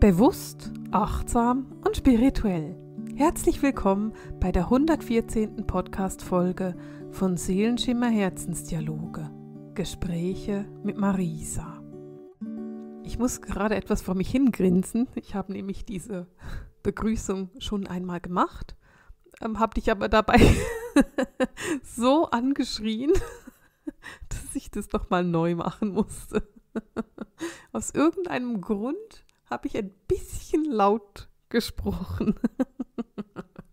Bewusst, achtsam und spirituell. Herzlich willkommen bei der 114. Podcast-Folge von Seelenschimmer Herzensdialoge. Gespräche mit Marisa. Ich muss gerade etwas vor mich hingrinsen. Ich habe nämlich diese Begrüßung schon einmal gemacht, ähm, habe dich aber dabei so angeschrien, dass ich das nochmal neu machen musste. Aus irgendeinem Grund habe ich ein bisschen laut gesprochen.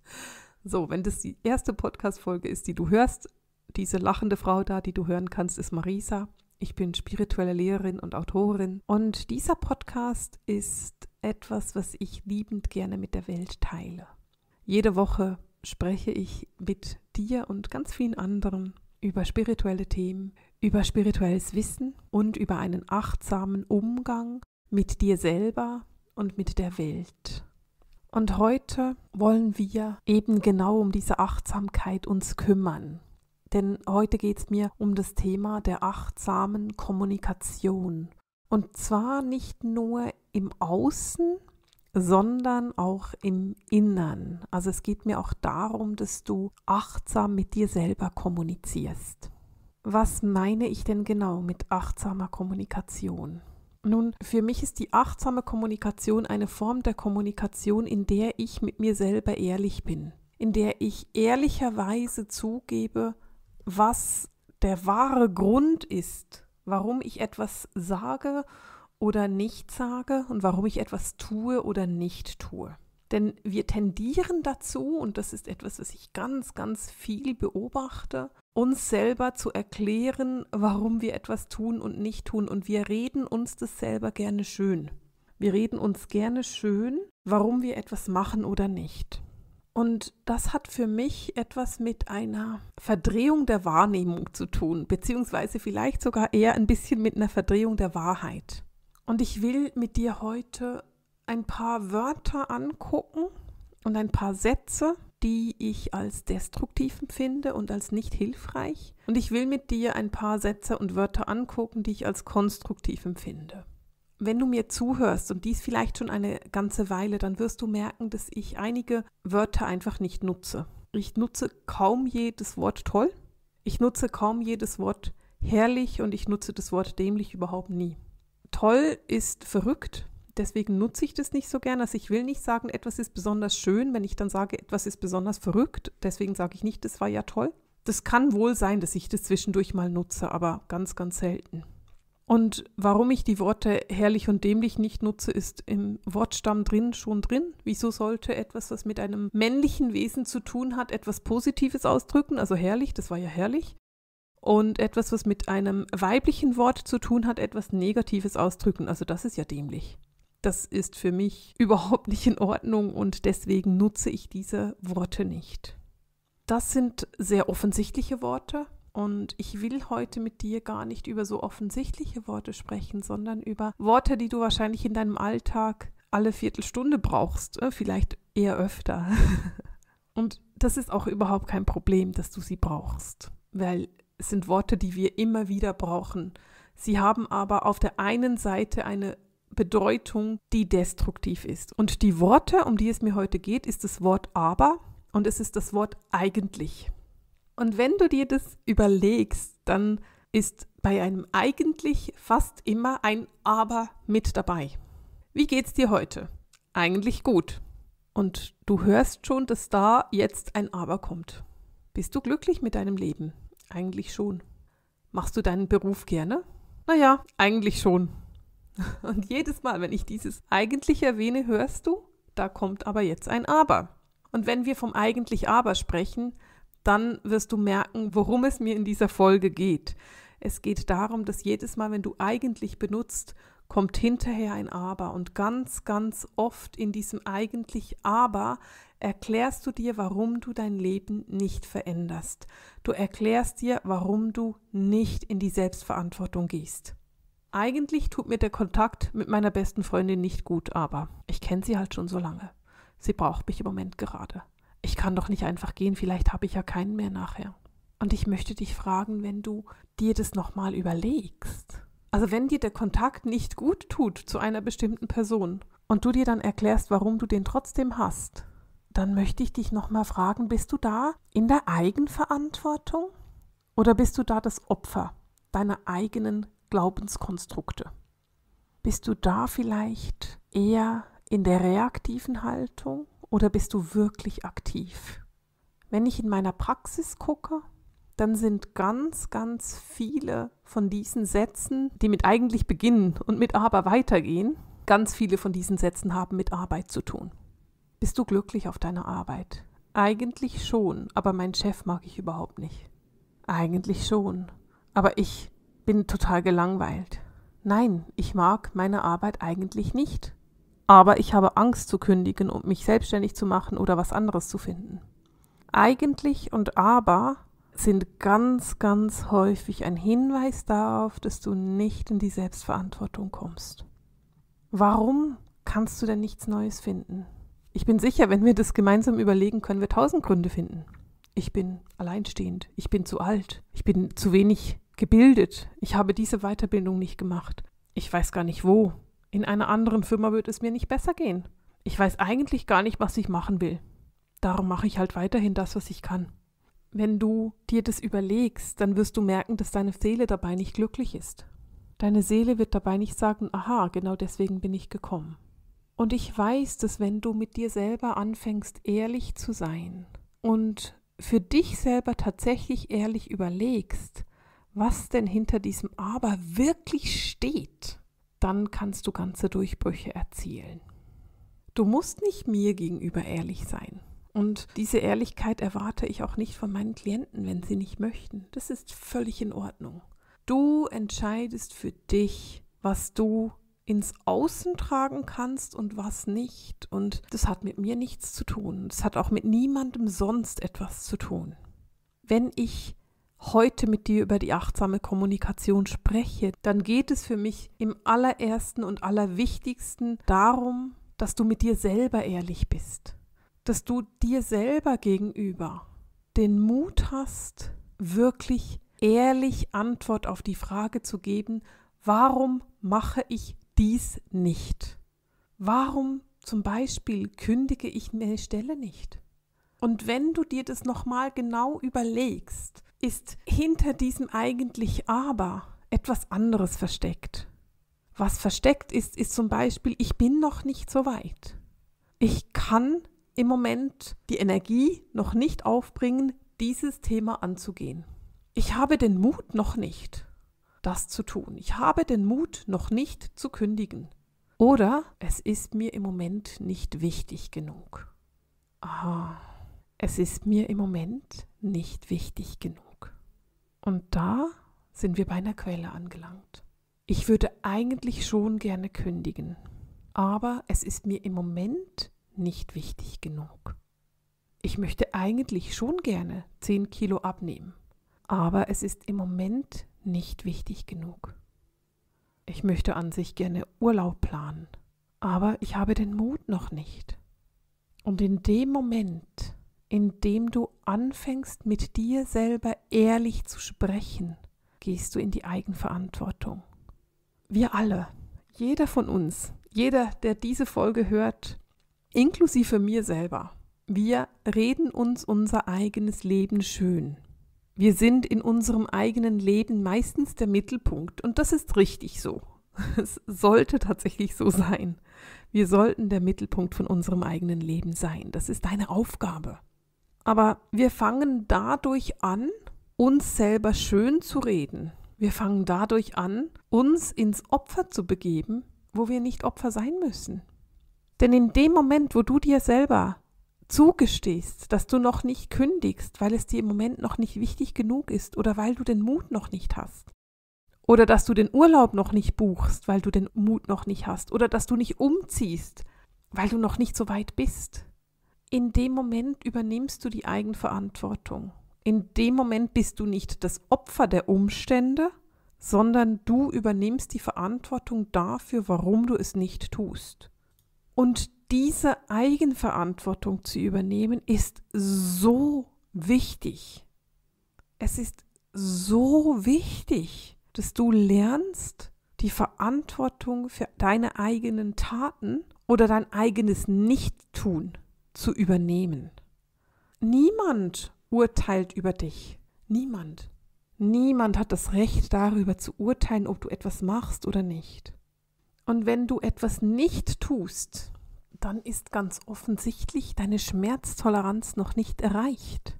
so, wenn das die erste Podcast-Folge ist, die du hörst, diese lachende Frau da, die du hören kannst, ist Marisa. Ich bin spirituelle Lehrerin und Autorin. Und dieser Podcast ist etwas, was ich liebend gerne mit der Welt teile. Jede Woche spreche ich mit dir und ganz vielen anderen über spirituelle Themen, über spirituelles Wissen und über einen achtsamen Umgang mit dir selber und mit der Welt. Und heute wollen wir eben genau um diese Achtsamkeit uns kümmern. Denn heute geht es mir um das Thema der achtsamen Kommunikation. Und zwar nicht nur im Außen, sondern auch im Innern. Also es geht mir auch darum, dass du achtsam mit dir selber kommunizierst. Was meine ich denn genau mit achtsamer Kommunikation? Nun, für mich ist die achtsame Kommunikation eine Form der Kommunikation, in der ich mit mir selber ehrlich bin, in der ich ehrlicherweise zugebe, was der wahre Grund ist, warum ich etwas sage oder nicht sage und warum ich etwas tue oder nicht tue. Denn wir tendieren dazu, und das ist etwas, was ich ganz, ganz viel beobachte, uns selber zu erklären, warum wir etwas tun und nicht tun. Und wir reden uns das selber gerne schön. Wir reden uns gerne schön, warum wir etwas machen oder nicht. Und das hat für mich etwas mit einer Verdrehung der Wahrnehmung zu tun, beziehungsweise vielleicht sogar eher ein bisschen mit einer Verdrehung der Wahrheit. Und ich will mit dir heute ein paar Wörter angucken und ein paar Sätze, die ich als destruktiv empfinde und als nicht hilfreich. Und ich will mit dir ein paar Sätze und Wörter angucken, die ich als konstruktiv empfinde. Wenn du mir zuhörst und dies vielleicht schon eine ganze Weile, dann wirst du merken, dass ich einige Wörter einfach nicht nutze. Ich nutze kaum jedes Wort toll. Ich nutze kaum jedes Wort herrlich und ich nutze das Wort dämlich überhaupt nie. Toll ist verrückt deswegen nutze ich das nicht so gern. Also ich will nicht sagen, etwas ist besonders schön, wenn ich dann sage, etwas ist besonders verrückt. Deswegen sage ich nicht, das war ja toll. Das kann wohl sein, dass ich das zwischendurch mal nutze, aber ganz, ganz selten. Und warum ich die Worte herrlich und dämlich nicht nutze, ist im Wortstamm drin schon drin. Wieso sollte etwas, was mit einem männlichen Wesen zu tun hat, etwas Positives ausdrücken? Also herrlich, das war ja herrlich. Und etwas, was mit einem weiblichen Wort zu tun hat, etwas Negatives ausdrücken. Also das ist ja dämlich. Das ist für mich überhaupt nicht in Ordnung und deswegen nutze ich diese Worte nicht. Das sind sehr offensichtliche Worte und ich will heute mit dir gar nicht über so offensichtliche Worte sprechen, sondern über Worte, die du wahrscheinlich in deinem Alltag alle Viertelstunde brauchst, ne? vielleicht eher öfter. Und das ist auch überhaupt kein Problem, dass du sie brauchst, weil es sind Worte, die wir immer wieder brauchen. Sie haben aber auf der einen Seite eine Bedeutung, die destruktiv ist. Und die Worte, um die es mir heute geht, ist das Wort aber und es ist das Wort eigentlich. Und wenn du dir das überlegst, dann ist bei einem eigentlich fast immer ein aber mit dabei. Wie geht's dir heute? Eigentlich gut. Und du hörst schon, dass da jetzt ein aber kommt. Bist du glücklich mit deinem Leben? Eigentlich schon. Machst du deinen Beruf gerne? Naja, eigentlich schon. Und jedes Mal, wenn ich dieses eigentlich erwähne, hörst du, da kommt aber jetzt ein Aber. Und wenn wir vom eigentlich Aber sprechen, dann wirst du merken, worum es mir in dieser Folge geht. Es geht darum, dass jedes Mal, wenn du eigentlich benutzt, kommt hinterher ein Aber. Und ganz, ganz oft in diesem eigentlich Aber erklärst du dir, warum du dein Leben nicht veränderst. Du erklärst dir, warum du nicht in die Selbstverantwortung gehst. Eigentlich tut mir der Kontakt mit meiner besten Freundin nicht gut, aber ich kenne sie halt schon so lange. Sie braucht mich im Moment gerade. Ich kann doch nicht einfach gehen, vielleicht habe ich ja keinen mehr nachher. Und ich möchte dich fragen, wenn du dir das nochmal überlegst. Also wenn dir der Kontakt nicht gut tut zu einer bestimmten Person und du dir dann erklärst, warum du den trotzdem hast, dann möchte ich dich nochmal fragen, bist du da in der Eigenverantwortung oder bist du da das Opfer deiner eigenen Glaubenskonstrukte. Bist du da vielleicht eher in der reaktiven Haltung oder bist du wirklich aktiv? Wenn ich in meiner Praxis gucke, dann sind ganz, ganz viele von diesen Sätzen, die mit eigentlich beginnen und mit aber weitergehen, ganz viele von diesen Sätzen haben mit Arbeit zu tun. Bist du glücklich auf deiner Arbeit? Eigentlich schon, aber mein Chef mag ich überhaupt nicht. Eigentlich schon, aber ich bin total gelangweilt. Nein, ich mag meine Arbeit eigentlich nicht. Aber ich habe Angst zu kündigen und mich selbstständig zu machen oder was anderes zu finden. Eigentlich und aber sind ganz, ganz häufig ein Hinweis darauf, dass du nicht in die Selbstverantwortung kommst. Warum kannst du denn nichts Neues finden? Ich bin sicher, wenn wir das gemeinsam überlegen, können wir tausend Gründe finden. Ich bin alleinstehend, ich bin zu alt, ich bin zu wenig gebildet. Ich habe diese Weiterbildung nicht gemacht. Ich weiß gar nicht wo. In einer anderen Firma wird es mir nicht besser gehen. Ich weiß eigentlich gar nicht, was ich machen will. Darum mache ich halt weiterhin das, was ich kann. Wenn du dir das überlegst, dann wirst du merken, dass deine Seele dabei nicht glücklich ist. Deine Seele wird dabei nicht sagen, aha, genau deswegen bin ich gekommen. Und ich weiß, dass wenn du mit dir selber anfängst, ehrlich zu sein und für dich selber tatsächlich ehrlich überlegst, was denn hinter diesem Aber wirklich steht, dann kannst du ganze Durchbrüche erzielen. Du musst nicht mir gegenüber ehrlich sein. Und diese Ehrlichkeit erwarte ich auch nicht von meinen Klienten, wenn sie nicht möchten. Das ist völlig in Ordnung. Du entscheidest für dich, was du ins Außen tragen kannst und was nicht. Und das hat mit mir nichts zu tun. Das hat auch mit niemandem sonst etwas zu tun. Wenn ich heute mit dir über die achtsame Kommunikation spreche, dann geht es für mich im allerersten und allerwichtigsten darum, dass du mit dir selber ehrlich bist, dass du dir selber gegenüber den Mut hast, wirklich ehrlich Antwort auf die Frage zu geben, warum mache ich dies nicht? Warum zum Beispiel kündige ich eine Stelle nicht? Und wenn du dir das nochmal genau überlegst, ist hinter diesem eigentlich aber etwas anderes versteckt. Was versteckt ist, ist zum Beispiel, ich bin noch nicht so weit. Ich kann im Moment die Energie noch nicht aufbringen, dieses Thema anzugehen. Ich habe den Mut noch nicht, das zu tun. Ich habe den Mut noch nicht zu kündigen. Oder es ist mir im Moment nicht wichtig genug. Aha, es ist mir im Moment nicht wichtig genug. Und da sind wir bei einer Quelle angelangt. Ich würde eigentlich schon gerne kündigen, aber es ist mir im Moment nicht wichtig genug. Ich möchte eigentlich schon gerne 10 Kilo abnehmen, aber es ist im Moment nicht wichtig genug. Ich möchte an sich gerne Urlaub planen, aber ich habe den Mut noch nicht. Und in dem Moment, indem du anfängst, mit dir selber ehrlich zu sprechen, gehst du in die Eigenverantwortung. Wir alle, jeder von uns, jeder, der diese Folge hört, inklusive mir selber, wir reden uns unser eigenes Leben schön. Wir sind in unserem eigenen Leben meistens der Mittelpunkt und das ist richtig so. Es sollte tatsächlich so sein. Wir sollten der Mittelpunkt von unserem eigenen Leben sein. Das ist deine Aufgabe. Aber wir fangen dadurch an, uns selber schön zu reden. Wir fangen dadurch an, uns ins Opfer zu begeben, wo wir nicht Opfer sein müssen. Denn in dem Moment, wo du dir selber zugestehst, dass du noch nicht kündigst, weil es dir im Moment noch nicht wichtig genug ist oder weil du den Mut noch nicht hast, oder dass du den Urlaub noch nicht buchst, weil du den Mut noch nicht hast, oder dass du nicht umziehst, weil du noch nicht so weit bist, in dem Moment übernimmst du die Eigenverantwortung. In dem Moment bist du nicht das Opfer der Umstände, sondern du übernimmst die Verantwortung dafür, warum du es nicht tust. Und diese Eigenverantwortung zu übernehmen ist so wichtig. Es ist so wichtig, dass du lernst, die Verantwortung für deine eigenen Taten oder dein eigenes Nichttun zu übernehmen. Niemand urteilt über dich. Niemand. Niemand hat das Recht darüber zu urteilen, ob du etwas machst oder nicht. Und wenn du etwas nicht tust, dann ist ganz offensichtlich deine Schmerztoleranz noch nicht erreicht.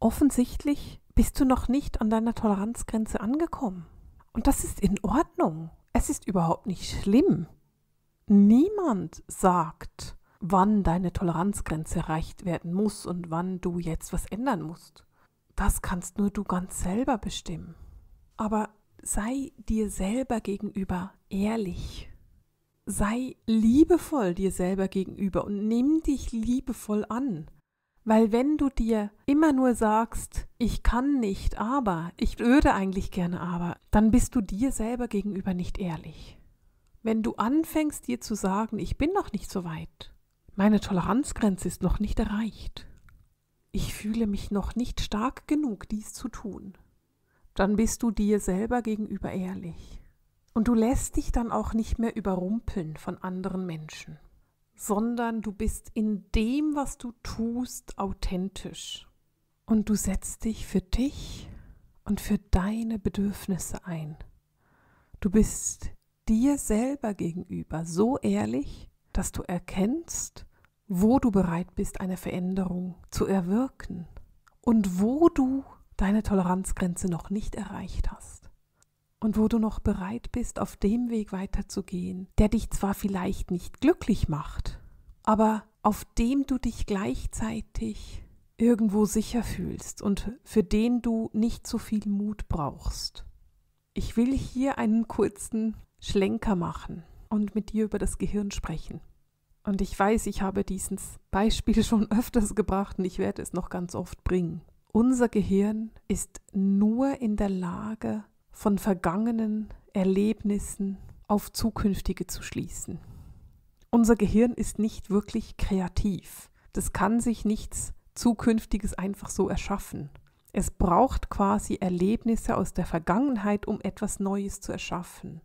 Offensichtlich bist du noch nicht an deiner Toleranzgrenze angekommen. Und das ist in Ordnung. Es ist überhaupt nicht schlimm. Niemand sagt, wann deine Toleranzgrenze erreicht werden muss und wann du jetzt was ändern musst. Das kannst nur du ganz selber bestimmen. Aber sei dir selber gegenüber ehrlich. Sei liebevoll dir selber gegenüber und nimm dich liebevoll an. Weil wenn du dir immer nur sagst, ich kann nicht, aber, ich würde eigentlich gerne, aber, dann bist du dir selber gegenüber nicht ehrlich. Wenn du anfängst dir zu sagen, ich bin noch nicht so weit, meine Toleranzgrenze ist noch nicht erreicht. Ich fühle mich noch nicht stark genug, dies zu tun. Dann bist du dir selber gegenüber ehrlich. Und du lässt dich dann auch nicht mehr überrumpeln von anderen Menschen, sondern du bist in dem, was du tust, authentisch. Und du setzt dich für dich und für deine Bedürfnisse ein. Du bist dir selber gegenüber so ehrlich, dass du erkennst, wo du bereit bist, eine Veränderung zu erwirken und wo du deine Toleranzgrenze noch nicht erreicht hast und wo du noch bereit bist, auf dem Weg weiterzugehen, der dich zwar vielleicht nicht glücklich macht, aber auf dem du dich gleichzeitig irgendwo sicher fühlst und für den du nicht so viel Mut brauchst. Ich will hier einen kurzen Schlenker machen und mit dir über das Gehirn sprechen. Und ich weiß, ich habe dieses Beispiel schon öfters gebracht und ich werde es noch ganz oft bringen. Unser Gehirn ist nur in der Lage, von vergangenen Erlebnissen auf zukünftige zu schließen. Unser Gehirn ist nicht wirklich kreativ. Das kann sich nichts Zukünftiges einfach so erschaffen. Es braucht quasi Erlebnisse aus der Vergangenheit, um etwas Neues zu erschaffen.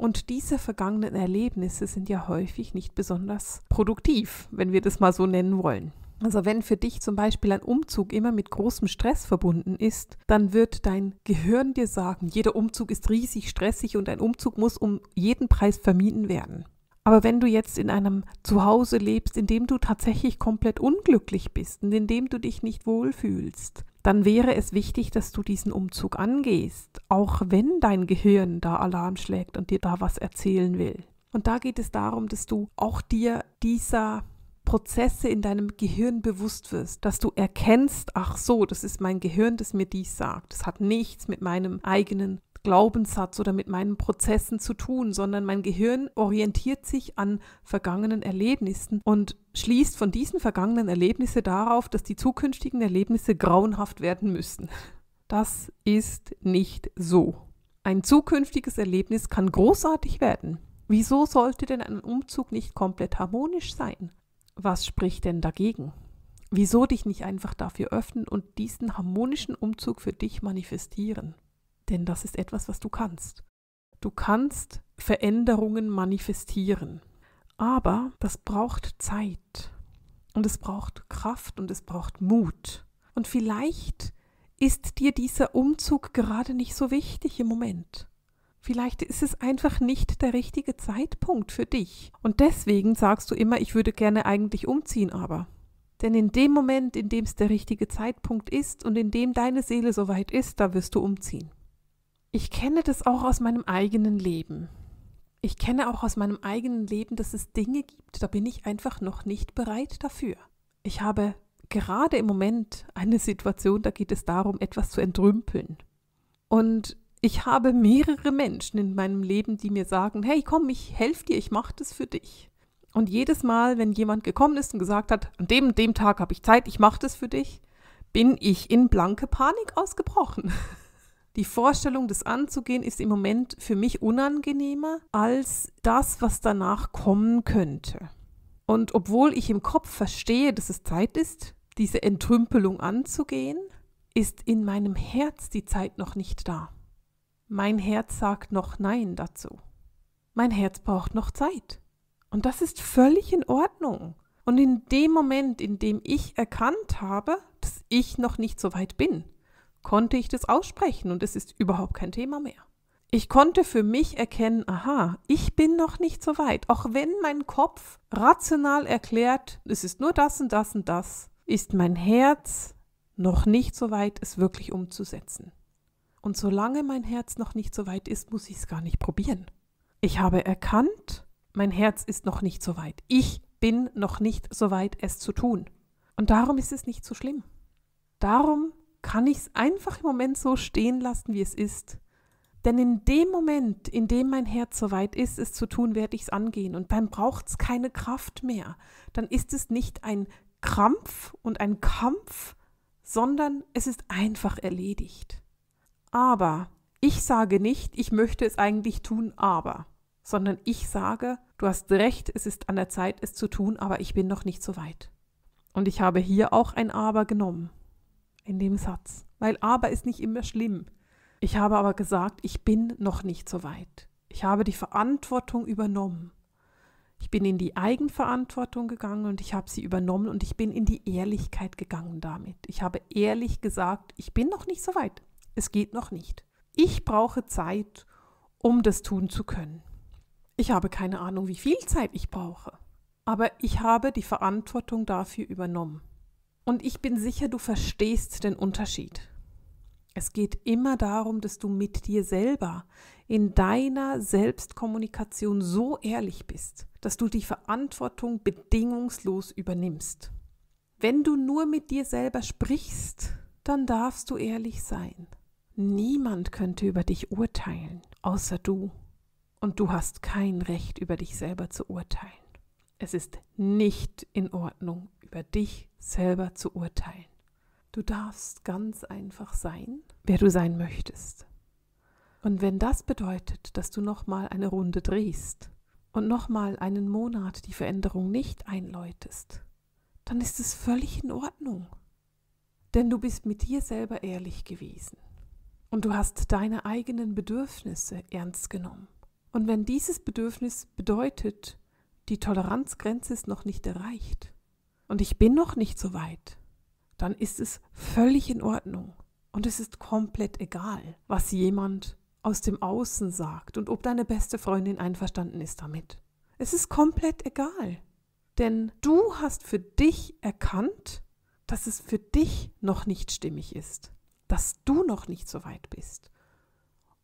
Und diese vergangenen Erlebnisse sind ja häufig nicht besonders produktiv, wenn wir das mal so nennen wollen. Also wenn für dich zum Beispiel ein Umzug immer mit großem Stress verbunden ist, dann wird dein Gehirn dir sagen, jeder Umzug ist riesig stressig und ein Umzug muss um jeden Preis vermieden werden. Aber wenn du jetzt in einem Zuhause lebst, in dem du tatsächlich komplett unglücklich bist und in dem du dich nicht wohlfühlst, dann wäre es wichtig, dass du diesen Umzug angehst, auch wenn dein Gehirn da Alarm schlägt und dir da was erzählen will. Und da geht es darum, dass du auch dir dieser Prozesse in deinem Gehirn bewusst wirst, dass du erkennst, ach so, das ist mein Gehirn, das mir dies sagt. Das hat nichts mit meinem eigenen Glaubenssatz oder mit meinen Prozessen zu tun, sondern mein Gehirn orientiert sich an vergangenen Erlebnissen und schließt von diesen vergangenen Erlebnissen darauf, dass die zukünftigen Erlebnisse grauenhaft werden müssen. Das ist nicht so. Ein zukünftiges Erlebnis kann großartig werden. Wieso sollte denn ein Umzug nicht komplett harmonisch sein? Was spricht denn dagegen? Wieso dich nicht einfach dafür öffnen und diesen harmonischen Umzug für dich manifestieren? Denn das ist etwas, was du kannst. Du kannst Veränderungen manifestieren. Aber das braucht Zeit. Und es braucht Kraft und es braucht Mut. Und vielleicht ist dir dieser Umzug gerade nicht so wichtig im Moment. Vielleicht ist es einfach nicht der richtige Zeitpunkt für dich. Und deswegen sagst du immer, ich würde gerne eigentlich umziehen, aber. Denn in dem Moment, in dem es der richtige Zeitpunkt ist und in dem deine Seele soweit ist, da wirst du umziehen ich kenne das auch aus meinem eigenen Leben. Ich kenne auch aus meinem eigenen Leben, dass es Dinge gibt, da bin ich einfach noch nicht bereit dafür. Ich habe gerade im Moment eine Situation, da geht es darum, etwas zu entrümpeln. Und ich habe mehrere Menschen in meinem Leben, die mir sagen, hey, komm, ich helfe dir, ich mache das für dich. Und jedes Mal, wenn jemand gekommen ist und gesagt hat, an dem dem Tag habe ich Zeit, ich mache das für dich, bin ich in blanke Panik ausgebrochen. Die Vorstellung, das anzugehen, ist im Moment für mich unangenehmer als das, was danach kommen könnte. Und obwohl ich im Kopf verstehe, dass es Zeit ist, diese Entrümpelung anzugehen, ist in meinem Herz die Zeit noch nicht da. Mein Herz sagt noch Nein dazu. Mein Herz braucht noch Zeit. Und das ist völlig in Ordnung. Und in dem Moment, in dem ich erkannt habe, dass ich noch nicht so weit bin, konnte ich das aussprechen und es ist überhaupt kein Thema mehr. Ich konnte für mich erkennen, aha, ich bin noch nicht so weit, auch wenn mein Kopf rational erklärt, es ist nur das und das und das, ist mein Herz noch nicht so weit, es wirklich umzusetzen. Und solange mein Herz noch nicht so weit ist, muss ich es gar nicht probieren. Ich habe erkannt, mein Herz ist noch nicht so weit. Ich bin noch nicht so weit, es zu tun. Und darum ist es nicht so schlimm. Darum kann ich es einfach im Moment so stehen lassen, wie es ist. Denn in dem Moment, in dem mein Herz so weit ist, es zu tun, werde ich es angehen. Und dann braucht es keine Kraft mehr. Dann ist es nicht ein Krampf und ein Kampf, sondern es ist einfach erledigt. Aber ich sage nicht, ich möchte es eigentlich tun, aber, sondern ich sage, du hast recht, es ist an der Zeit, es zu tun, aber ich bin noch nicht so weit. Und ich habe hier auch ein Aber genommen in dem Satz, weil aber ist nicht immer schlimm. Ich habe aber gesagt, ich bin noch nicht so weit. Ich habe die Verantwortung übernommen. Ich bin in die Eigenverantwortung gegangen und ich habe sie übernommen und ich bin in die Ehrlichkeit gegangen damit. Ich habe ehrlich gesagt, ich bin noch nicht so weit. Es geht noch nicht. Ich brauche Zeit, um das tun zu können. Ich habe keine Ahnung, wie viel Zeit ich brauche, aber ich habe die Verantwortung dafür übernommen. Und ich bin sicher, du verstehst den Unterschied. Es geht immer darum, dass du mit dir selber in deiner Selbstkommunikation so ehrlich bist, dass du die Verantwortung bedingungslos übernimmst. Wenn du nur mit dir selber sprichst, dann darfst du ehrlich sein. Niemand könnte über dich urteilen, außer du. Und du hast kein Recht, über dich selber zu urteilen. Es ist nicht in Ordnung, über dich selber zu urteilen. Du darfst ganz einfach sein, wer du sein möchtest. Und wenn das bedeutet, dass du nochmal eine Runde drehst und nochmal einen Monat die Veränderung nicht einläutest, dann ist es völlig in Ordnung. Denn du bist mit dir selber ehrlich gewesen. Und du hast deine eigenen Bedürfnisse ernst genommen. Und wenn dieses Bedürfnis bedeutet, die Toleranzgrenze ist noch nicht erreicht, und ich bin noch nicht so weit, dann ist es völlig in Ordnung. Und es ist komplett egal, was jemand aus dem Außen sagt und ob deine beste Freundin einverstanden ist damit. Es ist komplett egal. Denn du hast für dich erkannt, dass es für dich noch nicht stimmig ist, dass du noch nicht so weit bist.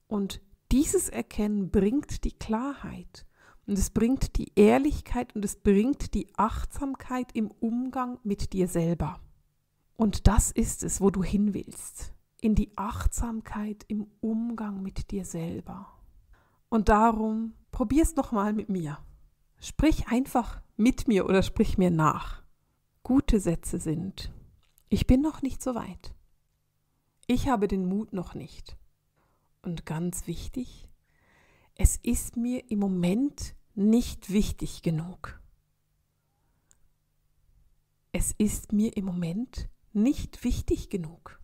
Und dieses Erkennen bringt die Klarheit. Und es bringt die Ehrlichkeit und es bringt die Achtsamkeit im Umgang mit dir selber. Und das ist es, wo du hin willst. In die Achtsamkeit im Umgang mit dir selber. Und darum probier's nochmal mit mir. Sprich einfach mit mir oder sprich mir nach. Gute Sätze sind. Ich bin noch nicht so weit. Ich habe den Mut noch nicht. Und ganz wichtig, es ist mir im Moment nicht wichtig genug. Es ist mir im Moment nicht wichtig genug.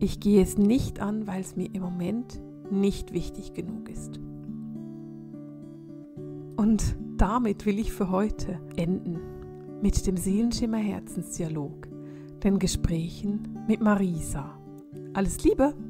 Ich gehe es nicht an, weil es mir im Moment nicht wichtig genug ist. Und damit will ich für heute enden mit dem Seelenschimmer Herzensdialog, den Gesprächen mit Marisa. Alles Liebe!